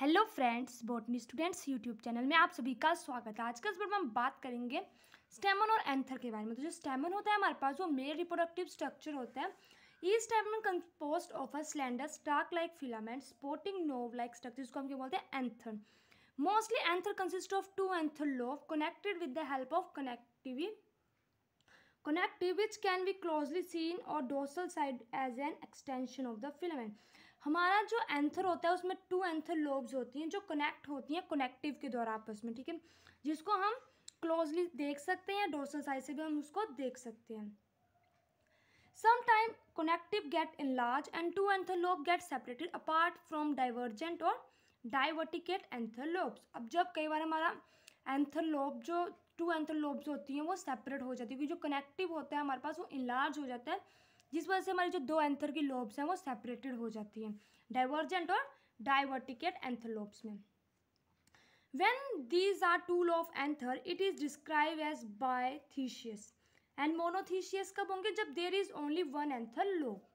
hello friends botany students YouTube channel में आप सभी का स्वागत है आज के इस वीडियो में हम बात करेंगे स्टेमन और एंथर के बारे में तो जो स्टेमन होता है हमारे पास वो मेल रिप्रोडक्टिव स्ट्रक्चर होता है each stamen compose of a slender stalk like filament supporting knob like structure जिसको हम क्या बोलते हैं anther mostly anther consist of two anther lobe connected with the help of connective connective which can be closely seen और dorsal side as an extension of the filament हमारा जो anther होता है उसमें टू एंथर लोब्स होती हैं जो connect होती हैं कनेक्टिव के द्वारा आपस में ठीक है जिसको हम क्लोजली देख सकते हैं या डोर्सल साइज से भी हम उसको देख सकते हैं connective get enlarge and two anther lobe get separated apart from divergent और डाइवर्टिकेट एंथर लोब्स अब जब कई बार हमारा एंथर लोब जो टू एंथर लोब्स होती हैं वो सेपरेट हो जाती है क्योंकि जो कनेक्टिव होता है हमारे पास वो इनलार्ज हो जाता है जिस वजह से हमारी जो दो एंथर की लोब्स हैं वो सेपरेटेड हो जाती हैं डाइवर्जेंट और डाइवर्टिकेट एंथर लोब्स में when these are two lobe anther it is describe as bithecous and monothecous कब होंगे जब there is only one anther lobe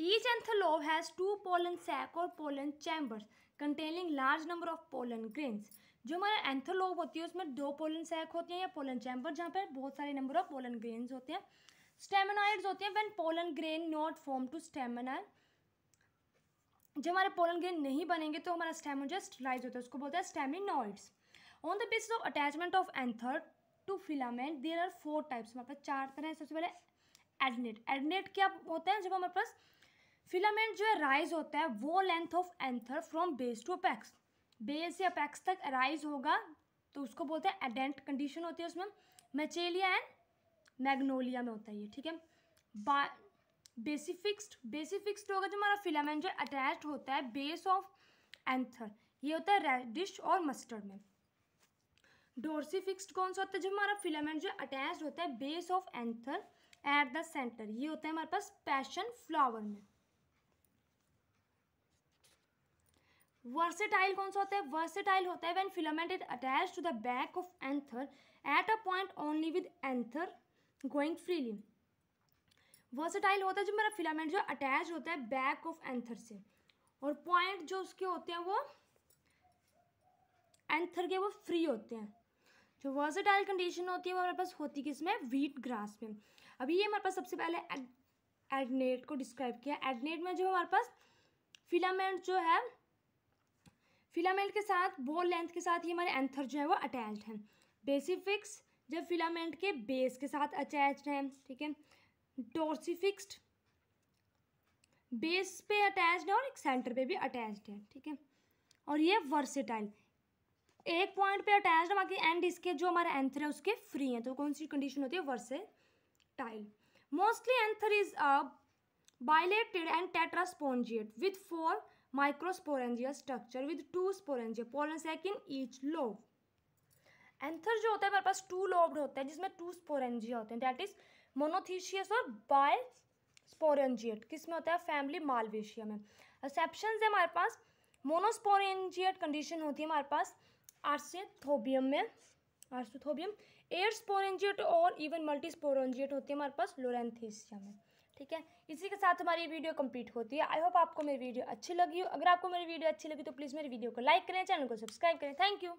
each anther lobe has two pollen sac और pollen chambers containing large number of pollen grains जो हमारा lobe होती है उसमें दो पोलन सैक होती हैं या पोलन चैम्बर जहाँ पर बहुत सारे नंबर ऑफ पोलन ग्रेन्स होते हैं स्टेमिनाइड्स होते हैं when pollen grain not form to stamina जब हमारे पोलन ग्रेन नहीं बनेंगे तो हमारा स्टेमो जो स्टलाइज होता है उसको बोलते हैं staminodes on the basis of attachment of anther to filament there are four types हमारे पास चार तरह सबसे पहले एडनेट एडनेट क्या होता है जब हमारे पास फिलामेंट जो है राइज होता है वो length of anther from base to apex base से अपैक्स तक राइज होगा तो उसको बोलते हैं एडेंट कंडीशन होती है उसमें मेचेलिया एंड मैग्नोलिया में होता है ये ठीक है बेसिफिक्सड बेसिफिक्स्ड बेसिफिक्स्ड होगा जो हमारा फिलामेंट जो अटैच होता है बेस ऑफ एंथर ये होता है रेडिश और मस्टर्ड में डोरसी फिक्स्ड कौन सा होता है जो हमारा फिलामेंट जो अटैच होता है base of anther at the centre ये होता है हमारे पास पैशन फ्लावर में वर्सेटाइल कौन सा होता है वर्सेटाइल होता है when filament is attach to the back of anther at a point only with anther going freely versatile होता है जो मेरा फिलामेंट जो अटैच होता है बैक ऑफ एंथर से और पॉइंट जो उसके होते हैं वो एंथर के वो फ्री होते हैं जो वर्सटाइल कंडीशन होती है वो हमारे पास होती किस में वीट ग्रास में अभी ये हमारे पास सबसे पहले एडनेट को डिस्क्राइब किया एडनेट में जो हमारे पास फिलामेंट जो है फिलामेंट के साथ बॉल लेंथ के साथ ही हमारे एंथर जो है वो अटैच्ड हैं बेसिफिक्स जब फिलामेंट के बेस के साथ अटैच है ठीक है डोर्सीफिक्स्ड बेस पे अटैच है और एक सेंटर पे भी अटैच है ठीक है और ये वर्सेटाइल एक पॉइंट पे अटैच है बाकी एंड इसके जो हमारे एंथर है उसके फ्री हैं तो कौन सी कंडीशन होती है versatile mostly anther is a bilobed and tetrasporangiate with four microsporangia structure with two sporangia pollen sac in each lobe anther जो होता है हमारे पास टू लोब्ड होते हैं जिसमें टू स्पोरेंजिया होते हैं दैट इज मोनोथीशियस और बाय स्पोरेंजिएट किस में होता है फैमिली मालवेशिया में एक्सेप्शन है हमारे पास मोनोस्पोरेंजिएट कंडीशन होती है हमारे पास आर्सेथोबियम में आर्सेथोबियम एयर स्पोरेंजिएट और इवन मल्टी स्पोरेंजिएट होती है हमारे पास लोरेंथीसिया में ठीक है इसी के साथ हमारी वीडियो कंप्लीट होती है आई होप आपको मेरी वीडियो अच्छी लगी हो अगर आपको मेरी वीडियो अच्छी लगी तो प्लीज़ मेरी वीडियो को लाइक करें चैनल को सब्सक्राइब करें थैंक यू